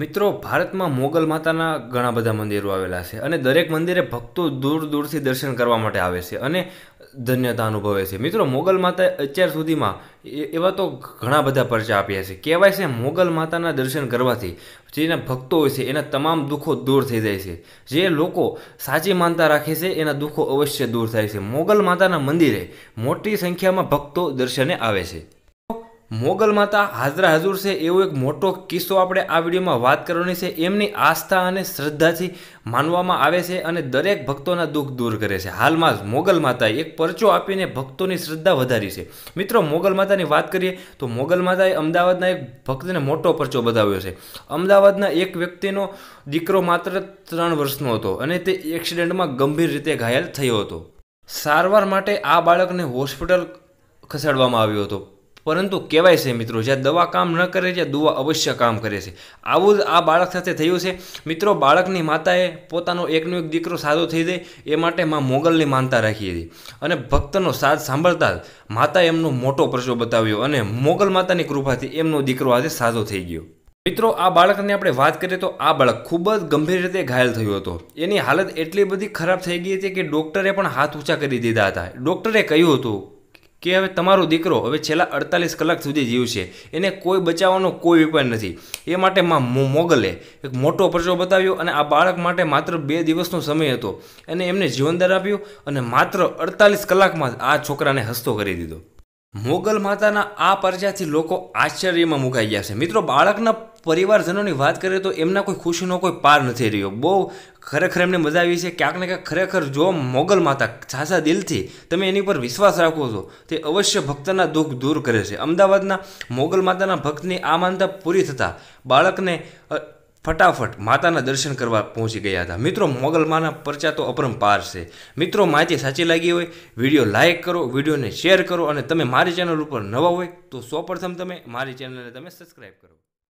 મિત્રો ભારતમાં મોગલ માતાના ઘણા બધા મંદિરો આવેલા છે અને દરેક મંદિરે ભક્તો દૂર દૂરથી દર્શન કરવા માટે આવે છે અને ધન્યતા અનુભવે છે મિત્રો મોગલ માતાએ અત્યાર સુધીમાં એવા તો ઘણા બધા પરચા આપ્યા છે કહેવાય છે મોગલ માતાના દર્શન કરવાથી જેના ભક્તો હોય છે એના તમામ દુઃખો દૂર થઈ જાય છે જે લોકો સાચી માનતા રાખે છે એના દુઃખો અવશ્ય દૂર થાય છે મોગલ માતાના મંદિરે મોટી સંખ્યામાં ભક્તો દર્શને આવે છે મોગલ માતા હાજરા હજુર છે એવો એક મોટો કિસ્સો આપણે આ વિડીયોમાં વાત કરવાની છે એમની આસ્થા અને શ્રદ્ધાથી માનવામાં આવે છે અને દરેક ભક્તોના દુઃખ દૂર કરે છે હાલમાં જ મોગલ માતાએ એક પરચો આપીને ભક્તોની શ્રદ્ધા વધારી છે મિત્રો મોગલ માતાની વાત કરીએ તો મોગલ માતાએ અમદાવાદના એક ભક્તને મોટો પરચો બતાવ્યો છે અમદાવાદના એક વ્યક્તિનો દીકરો માત્ર ત્રણ વર્ષનો હતો અને તે એક્સિડન્ટમાં ગંભીર રીતે ઘાયલ થયો હતો સારવાર માટે આ બાળકને હોસ્પિટલ ખસેડવામાં આવ્યો હતો પરંતુ કહેવાય છે મિત્રો જ્યાં દવા કામ ન કરે છે દુવા અવશ્ય કામ કરે છે આવું જ આ બાળક સાથે થયું છે મિત્રો બાળકની માતાએ પોતાનો એકનો એક દીકરો સાજો થઈ જાય એ માટે માં મોગલની માનતા રાખી હતી અને ભક્તનો સાથ સાંભળતા જ માતાએ એમનો મોટો પરચો બતાવ્યો અને મોગલ માતાની કૃપાથી એમનો દીકરો આજે સાજો થઈ ગયો મિત્રો આ બાળકની આપણે વાત કરીએ તો આ બાળક ખૂબ જ ગંભીર રીતે ઘાયલ થયો હતો એની હાલત એટલી બધી ખરાબ થઈ ગઈ હતી કે ડૉક્ટરે પણ હાથ ઊંચા કરી દીધા હતા ડૉક્ટરે કહ્યું હતું કે હવે તમારો દીકરો હવે છેલ્લા અડતાલીસ કલાક સુધી જીવશે એને કોઈ બચાવવાનો કોઈ ઉપાય નથી એ માટે મોગલે એક મોટો પરચો બતાવ્યો અને આ બાળક માટે માત્ર બે દિવસનો સમય હતો અને એમને જીવનદાર આપ્યું અને માત્ર અડતાલીસ કલાકમાં આ છોકરાને હસતો કરી દીધો મોગલ માતાના આ પરજાથી લોકો આશ્ચર્યમાં મુકાઈ ગયા છે મિત્રો બાળકના પરિવારજનોની વાત કરીએ તો એમના કોઈ ખુશીનો કોઈ પાર નથી રહ્યો બહુ ખરેખર એમને મજા આવી છે ક્યાંક ને ક્યાંક ખરેખર જો મોગલ માતા સાચા દિલથી તમે એની પર વિશ્વાસ રાખો છો તે અવશ્ય ભક્તના દુઃખ દૂર કરે છે અમદાવાદના મોગલ માતાના ભક્તની આ માનતા પૂરી થતાં બાળકને ફટાફટ માતાના દર્શન કરવા પહોંચી ગયા હતા મિત્રો મોગલમાના પરચા તો અપરંપાર છે મિત્રો માહિતી સાચી લાગી હોય વિડીયો લાઇક કરો વિડીયોને શેર કરો અને તમે મારી ચેનલ ઉપર નવા હોય તો સૌપ્રથમ તમે મારી ચેનલને તમે સબસ્ક્રાઈબ કરો